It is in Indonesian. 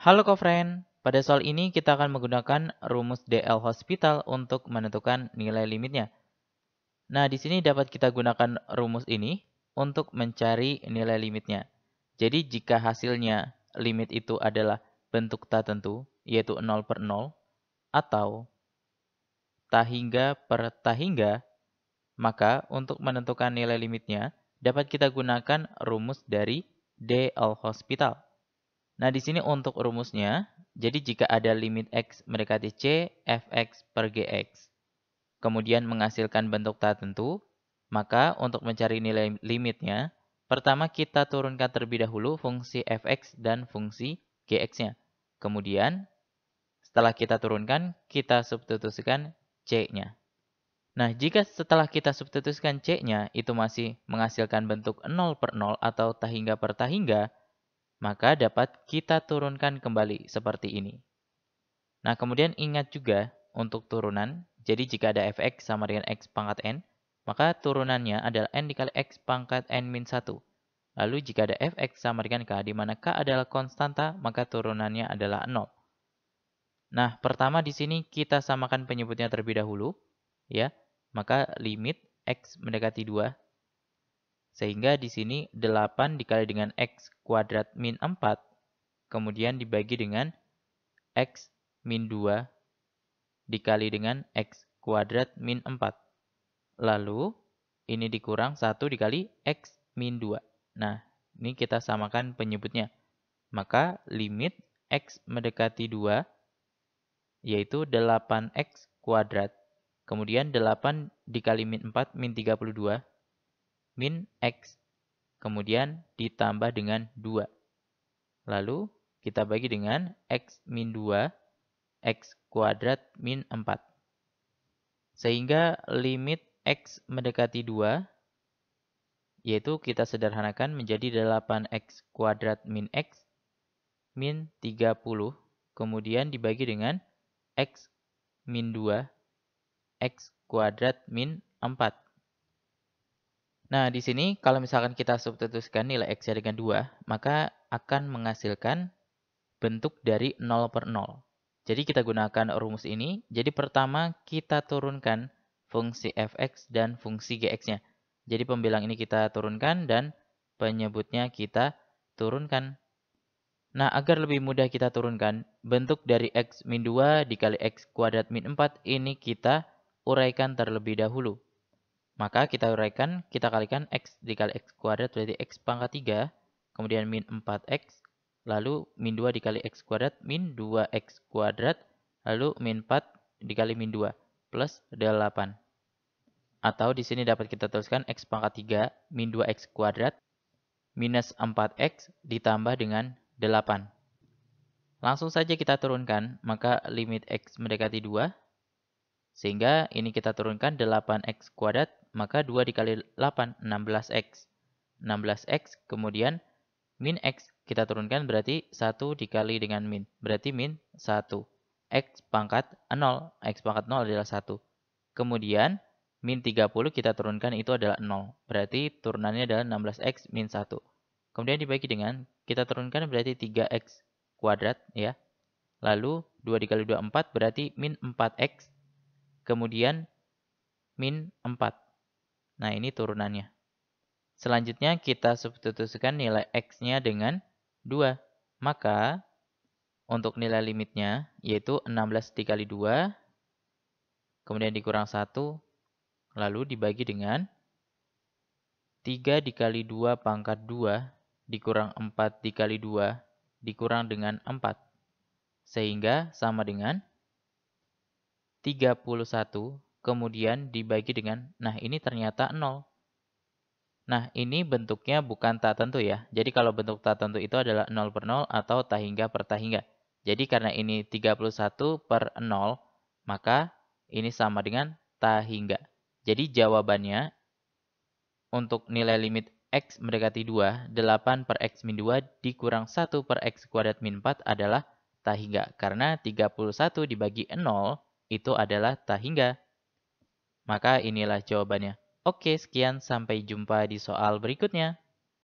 Halo kofren, pada soal ini kita akan menggunakan rumus DL hospital untuk menentukan nilai limitnya. Nah, di sini dapat kita gunakan rumus ini untuk mencari nilai limitnya. Jadi jika hasilnya limit itu adalah bentuk tak tentu, yaitu 0 per 0, atau tak hingga per tak hingga, maka untuk menentukan nilai limitnya dapat kita gunakan rumus dari DL hospital. Nah, di sini untuk rumusnya, jadi jika ada limit x mendekati c, fx per gx, kemudian menghasilkan bentuk tak tentu, maka untuk mencari nilai limitnya, pertama kita turunkan terlebih dahulu fungsi fx dan fungsi gx-nya. Kemudian, setelah kita turunkan, kita substitusikan c-nya. Nah, jika setelah kita substitusikan c-nya itu masih menghasilkan bentuk 0 per 0 atau hingga per tahingga, maka dapat kita turunkan kembali seperti ini. Nah, kemudian ingat juga untuk turunan, jadi jika ada fx sama dengan x pangkat n, maka turunannya adalah n dikali x pangkat n min 1. Lalu jika ada fx sama dengan k, di mana k adalah konstanta, maka turunannya adalah 0. Nah, pertama di sini kita samakan penyebutnya terlebih dahulu, ya. Maka limit x mendekati 2 sehingga di sini 8 dikali dengan X kuadrat min 4, kemudian dibagi dengan X min 2 dikali dengan X kuadrat min 4. Lalu ini dikurang 1 dikali X min 2. Nah, ini kita samakan penyebutnya. Maka limit X mendekati 2 yaitu 8X kuadrat. Kemudian 8 dikali min 4 min 32 min X. Kemudian ditambah dengan 2. Lalu kita bagi dengan X min 2, X kuadrat min 4. Sehingga limit X mendekati 2, yaitu kita sederhanakan menjadi 8X kuadrat min X min 30, kemudian dibagi dengan X min 2, X kuadrat min 4. Nah, di sini kalau misalkan kita substitusikan nilai X dengan 2, maka akan menghasilkan bentuk dari 0 per 0. Jadi kita gunakan rumus ini. Jadi pertama kita turunkan fungsi fx dan fungsi gx-nya. Jadi pembilang ini kita turunkan dan penyebutnya kita turunkan. Nah, agar lebih mudah kita turunkan, bentuk dari x min 2 dikali x kuadrat min 4 ini kita uraikan terlebih dahulu. Maka kita uraikan, kita kalikan X dikali X kuadrat berarti X pangkat 3, kemudian min 4X, lalu min 2 dikali X kuadrat, min 2X kuadrat, lalu min 4 dikali min 2, plus 8. Atau di sini dapat kita tuliskan X pangkat 3 min 2X kuadrat minus 4X ditambah dengan 8. Langsung saja kita turunkan, maka limit X mendekati 2, sehingga ini kita turunkan 8X kuadrat maka 2 dikali 8, 16x. 16x, kemudian min x kita turunkan berarti 1 dikali dengan min. Berarti min 1. x pangkat 0. x pangkat 0 adalah 1. Kemudian min 30 kita turunkan itu adalah 0. Berarti turunannya adalah 16x min 1. Kemudian dibagi dengan kita turunkan berarti 3x kuadrat ya. Lalu 2 dikali 2 4 berarti min 4x. Kemudian min 4. Nah, ini turunannya. Selanjutnya kita substitusikan nilai X-nya dengan 2. Maka untuk nilai limitnya yaitu 16 dikali 2, kemudian dikurang 1, lalu dibagi dengan 3 dikali 2 pangkat 2 dikurang 4 dikali 2 dikurang dengan 4. Sehingga sama dengan 31 kemudian dibagi dengan, nah ini ternyata 0. Nah, ini bentuknya bukan tak tentu ya. Jadi kalau bentuk tak tentu itu adalah 0 per 0 atau tak hingga per tak hingga. Jadi karena ini 31 per 0, maka ini sama dengan tak hingga. Jadi jawabannya untuk nilai limit x mendekati 2, 8 per x min 2 dikurang 1 per x kuadrat min 4 adalah tak hingga. Karena 31 dibagi 0 itu adalah tak hingga. Maka inilah jawabannya. Oke, sekian sampai jumpa di soal berikutnya.